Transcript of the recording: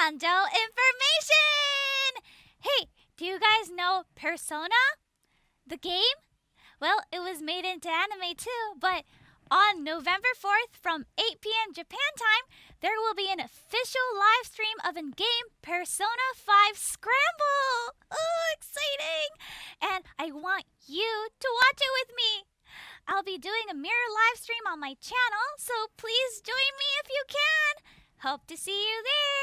Kondo information! Hey, do you guys know Persona? The game? Well, it was made into anime too, but on November 4th from 8 p.m. Japan time, there will be an official live stream of in game Persona 5 Scramble! Oh, exciting! And I want you to watch it with me! I'll be doing a mirror live stream on my channel, so please join me if you can! Hope to see you there!